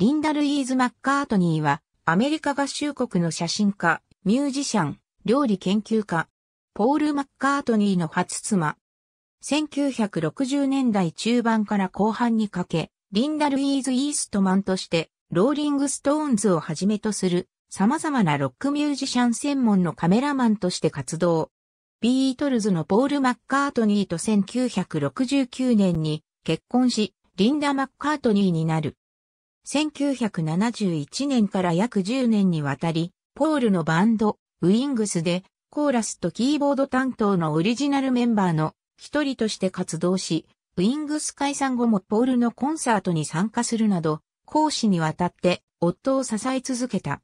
リンダ・ルイーズ・マッカートニーは、アメリカ合衆国の写真家、ミュージシャン、料理研究家、ポール・マッカートニーの初妻。1960年代中盤から後半にかけ、リンダ・ルイーズ・イーストマンとして、ローリング・ストーンズをはじめとする、様々なロックミュージシャン専門のカメラマンとして活動。ビートルズのポール・マッカートニーと1969年に結婚し、リンダ・マッカートニーになる。1971年から約10年にわたり、ポールのバンド、ウィングスで、コーラスとキーボード担当のオリジナルメンバーの一人として活動し、ウィングス解散後もポールのコンサートに参加するなど、講師にわたって夫を支え続けた。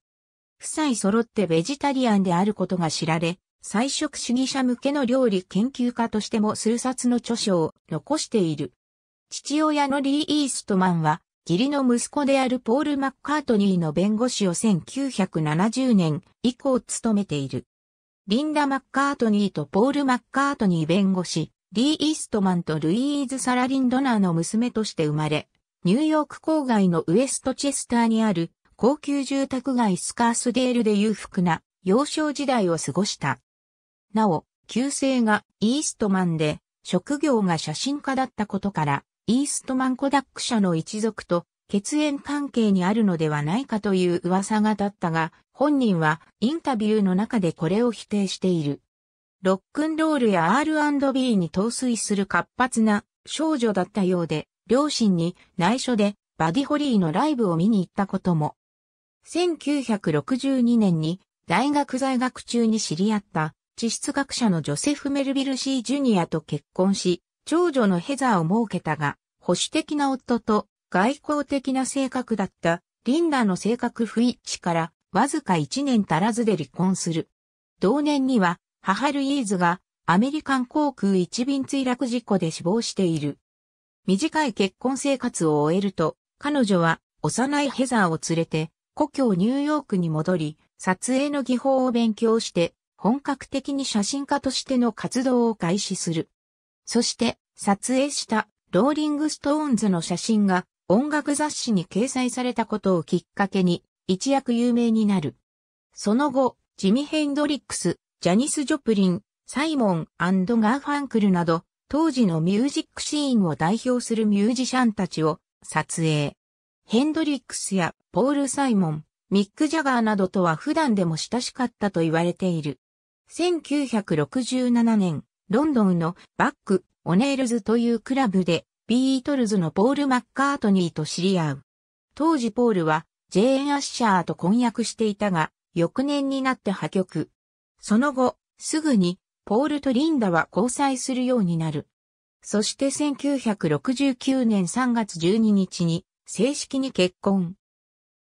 夫妻揃ってベジタリアンであることが知られ、菜食主義者向けの料理研究家としても数冊の著書を残している。父親のリー・イーストマンは、義理の息子であるポール・マッカートニーの弁護士を1970年以降務めている。リンダ・マッカートニーとポール・マッカートニー弁護士、リー・イーストマンとルイーズ・サラリンドナーの娘として生まれ、ニューヨーク郊外のウエストチェスターにある高級住宅街スカースデールで裕福な幼少時代を過ごした。なお、旧姓がイーストマンで、職業が写真家だったことから、イーストマンコダック社の一族と血縁関係にあるのではないかという噂が立ったが、本人はインタビューの中でこれを否定している。ロックンロールや R&B に陶酔する活発な少女だったようで、両親に内緒でバディホリーのライブを見に行ったことも。1962年に大学在学中に知り合った地質学者のジョセフ・メルビル・シー・ジュニアと結婚し、長女のヘザーを設けたが、保守的な夫と外交的な性格だったリンダの性格不一致からわずか1年足らずで離婚する。同年には母ルイーズがアメリカン航空一便墜落事故で死亡している。短い結婚生活を終えると、彼女は幼いヘザーを連れて故郷ニューヨークに戻り、撮影の技法を勉強して本格的に写真家としての活動を開始する。そして撮影したローリングストーンズの写真が音楽雑誌に掲載されたことをきっかけに一躍有名になる。その後、ジミ・ヘンドリックス、ジャニス・ジョプリン、サイモンガーファンクルなど、当時のミュージックシーンを代表するミュージシャンたちを撮影。ヘンドリックスやポール・サイモン、ミック・ジャガーなどとは普段でも親しかったと言われている。1967年、ロンドンのバック、オネールズというクラブで、ビートルズのポール・マッカートニーと知り合う。当時ポールは、ジェーン・アッシャーと婚約していたが、翌年になって破局。その後、すぐに、ポールとリンダは交際するようになる。そして1969年3月12日に正式に結婚。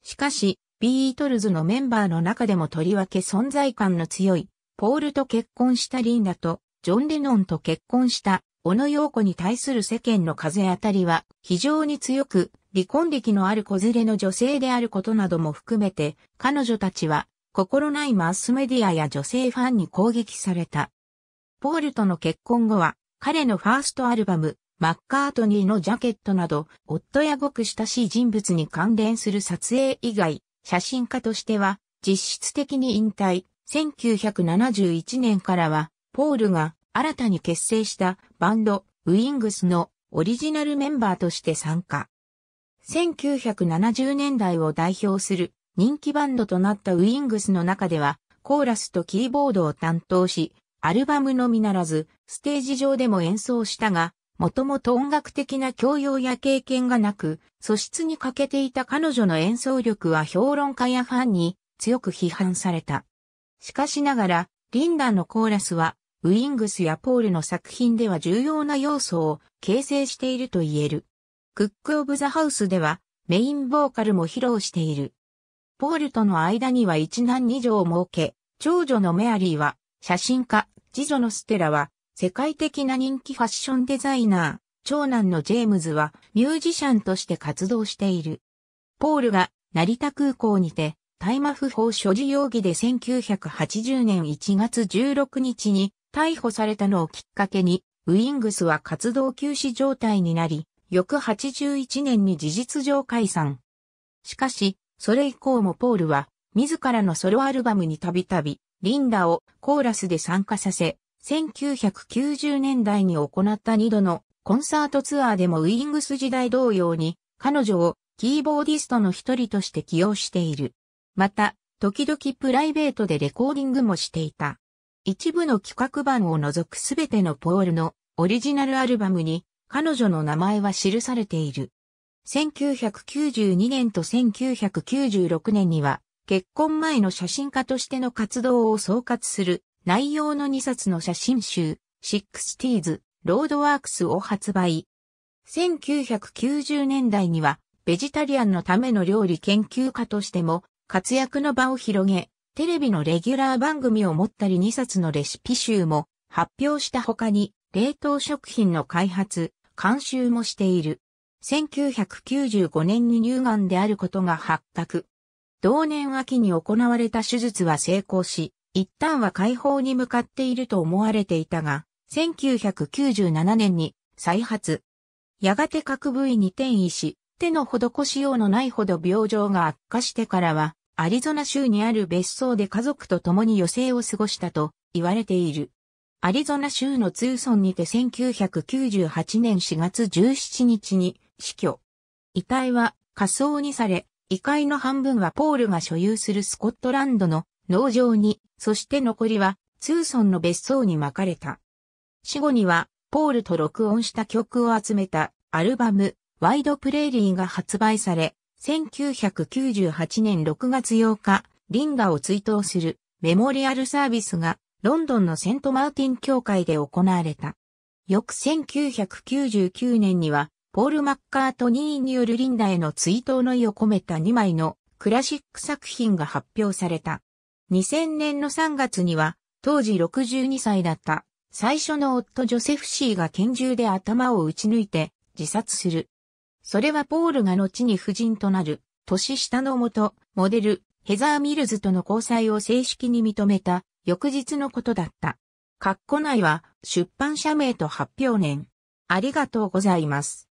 しかし、ビートルズのメンバーの中でもとりわけ存在感の強い、ポールと結婚したリンダとジョン・レノンと結婚した小野洋子に対する世間の風当たりは非常に強く、離婚歴のある子連れの女性であることなども含めて、彼女たちは心ないマスメディアや女性ファンに攻撃された。ポールとの結婚後は、彼のファーストアルバム、マッカートニーのジャケットなど、夫やごく親しい人物に関連する撮影以外、写真家としては、実質的に引退、1971年からは、ポールが新たに結成したバンド、ウィングスのオリジナルメンバーとして参加。1970年代を代表する人気バンドとなったウィングスの中では、コーラスとキーボードを担当し、アルバムのみならず、ステージ上でも演奏したが、もともと音楽的な教養や経験がなく、素質に欠けていた彼女の演奏力は評論家やファンに強く批判された。しかしながら、リンダのコーラスはウィングスやポールの作品では重要な要素を形成していると言える。クック・オブ・ザ・ハウスではメインボーカルも披露している。ポールとの間には一男二女を設け、長女のメアリーは写真家、次女のステラは世界的な人気ファッションデザイナー、長男のジェームズはミュージシャンとして活動している。ポールが成田空港にて大麻不法所持容疑で1980年1月16日に逮捕されたのをきっかけに、ウィングスは活動休止状態になり、翌81年に事実上解散。しかし、それ以降もポールは、自らのソロアルバムにたびたび、リンダをコーラスで参加させ、1990年代に行った2度のコンサートツアーでもウィングス時代同様に、彼女をキーボーディストの一人として起用している。また、時々プライベートでレコーディングもしていた。一部の企画版を除くすべてのポールのオリジナルアルバムに彼女の名前は記されている。1992年と1996年には結婚前の写真家としての活動を総括する内容の2冊の写真集、60s、ロードワークスを発売。1990年代にはベジタリアンのための料理研究家としても活躍の場を広げ、テレビのレギュラー番組を持ったり2冊のレシピ集も発表した他に、冷凍食品の開発、監修もしている。1995年に乳がんであることが発覚。同年秋に行われた手術は成功し、一旦は解放に向かっていると思われていたが、1997年に再発。やがて各部位に転移し、手の施しようのないほど病状が悪化してからは、アリゾナ州にある別荘で家族と共に余生を過ごしたと言われている。アリゾナ州のツーソンにて1998年4月17日に死去。遺体は火葬にされ、遺体の半分はポールが所有するスコットランドの農場に、そして残りはツーソンの別荘に巻かれた。死後には、ポールと録音した曲を集めたアルバム、ワイドプレーリーが発売され、1998年6月8日、リンダを追悼するメモリアルサービスがロンドンのセントマーティン協会で行われた。翌1999年には、ポール・マッカートニーによるリンダへの追悼の意を込めた2枚のクラシック作品が発表された。2000年の3月には、当時62歳だった最初の夫ジョセフ・シーが拳銃で頭を撃ち抜いて自殺する。それはポールが後に夫人となる、年下のもと、モデル、ヘザー・ミルズとの交際を正式に認めた、翌日のことだった。括弧内は、出版社名と発表年。ありがとうございます。